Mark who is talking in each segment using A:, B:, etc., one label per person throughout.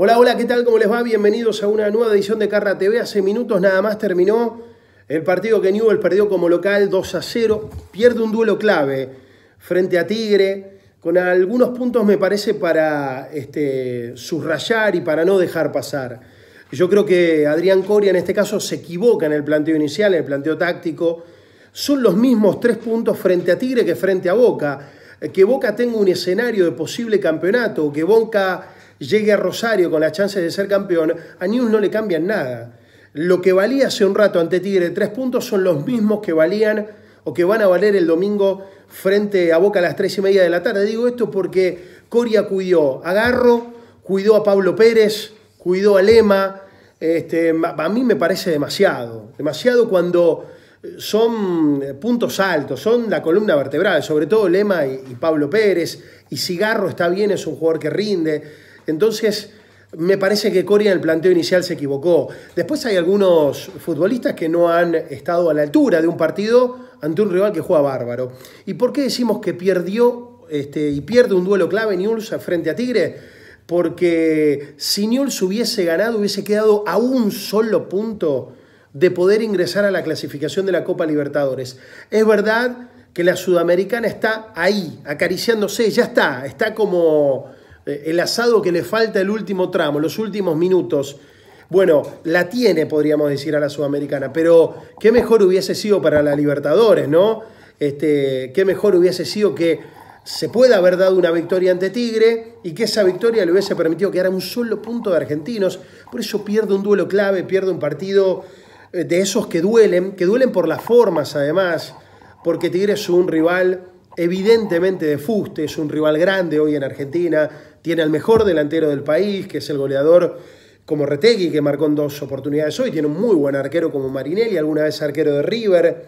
A: Hola, hola, ¿qué tal? ¿Cómo les va? Bienvenidos a una nueva edición de Carra TV. Hace minutos nada más terminó el partido que Newell perdió como local 2 a 0. Pierde un duelo clave frente a Tigre, con algunos puntos me parece para este, subrayar y para no dejar pasar. Yo creo que Adrián Coria en este caso se equivoca en el planteo inicial, en el planteo táctico. Son los mismos tres puntos frente a Tigre que frente a Boca. Que Boca tenga un escenario de posible campeonato, que Boca llegue a Rosario con las chances de ser campeón, a News no le cambian nada. Lo que valía hace un rato ante Tigre, tres puntos, son los mismos que valían o que van a valer el domingo frente a Boca a las tres y media de la tarde. Digo esto porque Coria cuidó a Garro, cuidó a Pablo Pérez, cuidó a Lema. Este, a mí me parece demasiado, demasiado cuando eh, son eh, puntos altos, son la columna vertebral, sobre todo Lema y, Pablo Pérez. Y Cigarro está bien, es un jugador que rinde. Entonces, me parece que Coria en el planteo inicial se equivocó. Después hay algunos futbolistas que no han estado a la altura de un partido ante un rival que juega bárbaro. ¿Y por qué decimos que perdió este, y pierde un duelo clave Newell's frente a Tigre? Porque si Newell's hubiese ganado, hubiese quedado a un solo punto de poder ingresar a la clasificación de la Copa Libertadores. Es verdad que la Sudamericana está ahí, acariciándose, ya está, está como eh, el asado que le falta el último tramo, los últimos minutos. Bueno, la tiene, podríamos decir, a la Sudamericana, pero qué mejor hubiese sido para la Libertadores, ¿no? Este, qué mejor hubiese sido que se pueda haber dado una victoria ante Tigre y que esa victoria le hubiese permitido quedar a un solo punto de argentinos. Por eso pierde un duelo clave, pierde un partido eh, de esos que duelen, que duelen por las formas además, porque Tigre es un rival evidentemente de fuste, es un rival grande hoy en Argentina, tiene al mejor delantero del país, que es el goleador como Retegui, que marcó en dos oportunidades hoy, tiene un muy buen arquero como Marinelli, alguna vez arquero de River,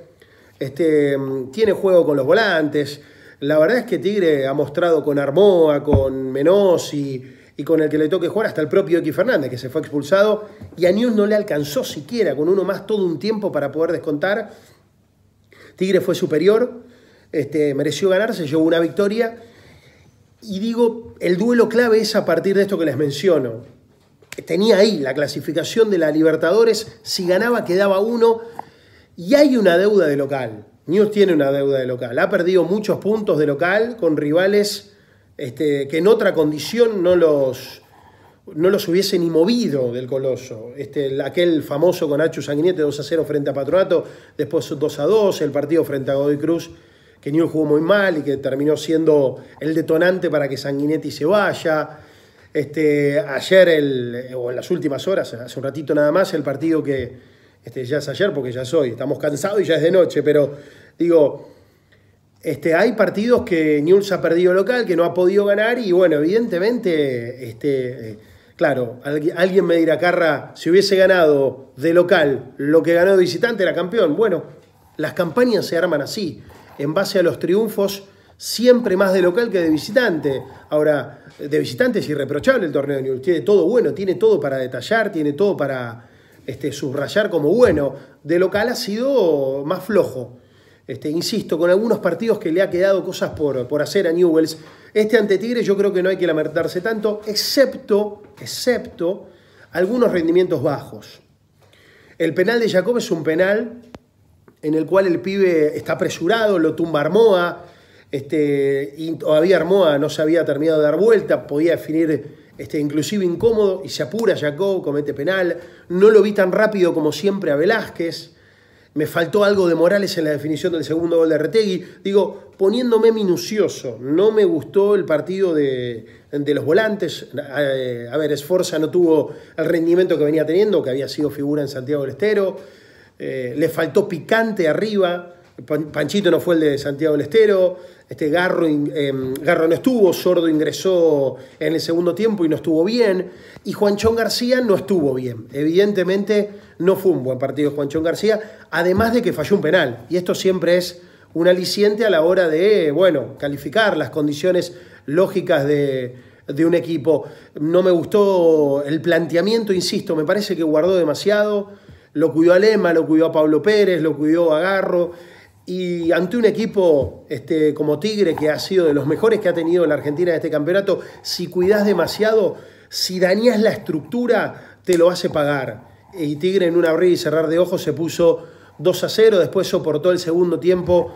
A: este, mm, tiene juego con los volantes, la verdad es que Tigre ha mostrado con Armoa, con Menosi, y con el que le toque jugar hasta el propio X Fernández, que se fue expulsado, y a News no le alcanzó siquiera con uno más todo un tiempo para poder descontar. Tigre fue superior, este, mereció ganarse, se llevó una victoria. Y digo, el duelo clave es a partir de esto que les menciono. Tenía ahí la clasificación de la Libertadores, si ganaba quedaba uno. Y hay una deuda de local. News tiene una deuda de local. Ha perdido muchos puntos de local con rivales este, que en otra condición no los, no los hubiese ni movido del Coloso. Este, aquel famoso con Achu Sanguinete 2 a 0 frente a Patronato, después 2 a 2, el partido frente a Godoy Cruz que Newell jugó muy mal y que terminó siendo el detonante para que Sanguinetti se vaya. Este, ayer, o en las últimas horas, hace un ratito nada más, el partido que este, ya es ayer porque ya es hoy, estamos cansados y ya es de noche, pero digo, este, hay partidos que se ha perdido local, que no ha podido ganar y bueno, evidentemente, este, eh, claro, alguien, me dirá, Carra, si hubiese ganado de local lo que ganó visitante era campeón. Bueno, las campañas se arman así en base a los triunfos siempre más de local que de visitante. Ahora, de visitante es irreprochable el torneo de Newell's. Tiene todo bueno, tiene todo para detallar, tiene todo para este, subrayar como bueno. De local ha sido más flojo. Este, insisto, con algunos partidos que le ha quedado cosas por, por hacer a Newells. Este ante Tigre yo creo que no hay que lamentarse tanto, excepto, excepto algunos rendimientos bajos. El penal de Jacob es un penal en el cual el pibe está apresurado, lo tumba Armoa, este, y todavía Armoa no se había terminado de dar vuelta, podía definir este, inclusive incómodo, y se apura Jacob, comete penal, no lo vi tan rápido como siempre a Velázquez, me faltó algo de Morales en la definición del segundo gol de Retegui, digo, poniéndome minucioso, no me gustó el partido de, los volantes, a, eh, a ver, Esforza no tuvo el rendimiento que venía teniendo, que había sido figura en Santiago del Estero, eh, le faltó picante arriba, Panchito no fue el de Santiago del Estero, este Garro, em, Garro no estuvo, Sordo ingresó en el segundo tiempo y no estuvo bien, y Juanchón García no estuvo bien. Evidentemente no fue un buen partido Juanchón García, además de que falló un penal, y esto siempre es un aliciente a la hora de, bueno, calificar las condiciones lógicas de un equipo. No me gustó el planteamiento, insisto, me parece que guardó demasiado. Lo cuidó a Lema, lo cuidó a Pablo Pérez, lo cuidó Agarro. Y ante un equipo este, como Tigre, que ha sido de los mejores que ha tenido la Argentina en este campeonato, si cuidas demasiado, si dañas la estructura, te lo hace pagar. Y Tigre en un abrir y cerrar de ojos se puso 2 a 0, después soportó el segundo tiempo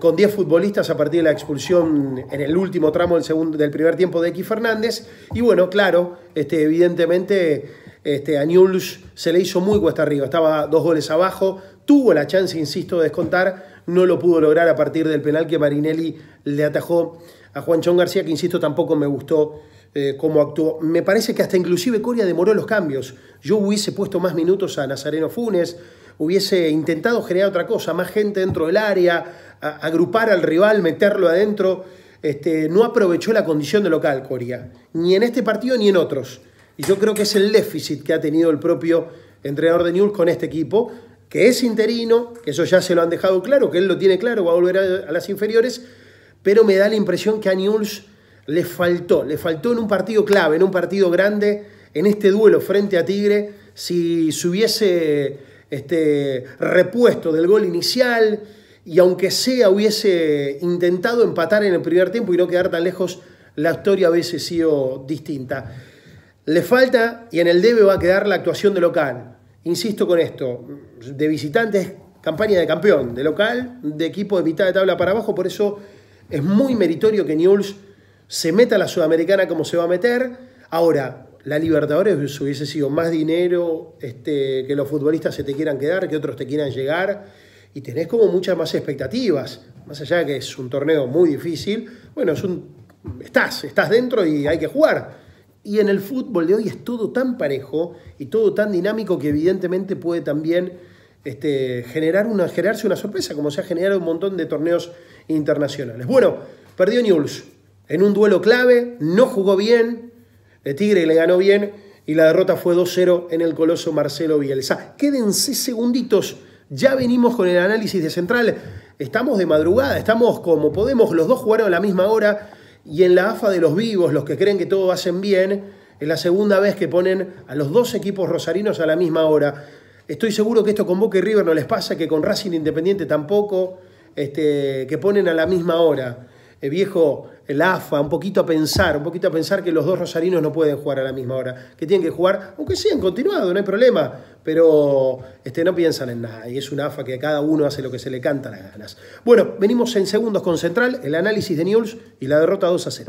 A: con 10 futbolistas a partir de la expulsión en el último tramo del, segundo, del primer tiempo de X Fernández. Y bueno, claro, este, evidentemente este, a Newell's se le hizo muy cuesta arriba, estaba dos goles abajo, tuvo la chance, insisto, de descontar, no lo pudo lograr a partir del penal que Marinelli le atajó a Juanchón García, que insisto, tampoco me gustó eh, cómo actuó. Me parece que hasta inclusive Coria demoró los cambios. Yo hubiese puesto más minutos a Nazareno Funes, hubiese intentado generar otra cosa, más gente dentro del área, agrupar al rival, meterlo adentro. Este, no aprovechó la condición de local Coria, ni en este partido ni en otros. Y yo creo que es el déficit que ha tenido el propio entrenador de Newell's con este equipo, que es interino, que eso ya se lo han dejado claro, que él lo tiene claro, va a volver a, las inferiores, pero me da la impresión que a Newell's le faltó, le faltó en un partido clave, en un partido grande, en este duelo frente a Tigre, si se hubiese este, repuesto del gol inicial y aunque sea hubiese intentado empatar en el primer tiempo y no quedar tan lejos, la historia hubiese sido distinta. Le falta y en el debe va a quedar la actuación de local. Insisto con esto, de visitantes, campaña de campeón, de local, de equipo de mitad de tabla para abajo, por eso es muy meritorio que Newells se meta a la Sudamericana como se va a meter. Ahora, la Libertadores hubiese sido más dinero, este, que los futbolistas se te quieran quedar, que otros te quieran llegar, y tenés como muchas más expectativas, más allá de que es un torneo muy difícil, bueno, es un, estás, estás dentro y hay que jugar. Y en el fútbol de hoy es todo tan parejo y todo tan dinámico que evidentemente puede también este, generar una, generarse una sorpresa, como se ha generado un montón de torneos internacionales. Bueno, perdió News en un duelo clave, no jugó bien, el Tigre le ganó bien y la derrota fue 2-0 en el coloso Marcelo Bielsa. Quédense segunditos, ya venimos con el análisis de Central, estamos de madrugada, estamos como podemos, los dos jugaron a la misma hora y en la AFA de los vivos, los que creen que todo hacen bien, es la segunda vez que ponen a los dos equipos rosarinos a la misma hora. Estoy seguro que esto con Boca y River no les pasa, que con Racing Independiente tampoco, este, que ponen a la misma hora. Eh, viejo, el AFA, un poquito a pensar, un poquito a pensar que los dos rosarinos no pueden jugar a la misma hora, que tienen que jugar, aunque han continuado, no hay problema, pero este, no piensan en nada, y es un AFA que a cada uno hace lo que se le canta las ganas. Bueno, venimos en segundos con Central, el análisis de News y la derrota 2 a 0.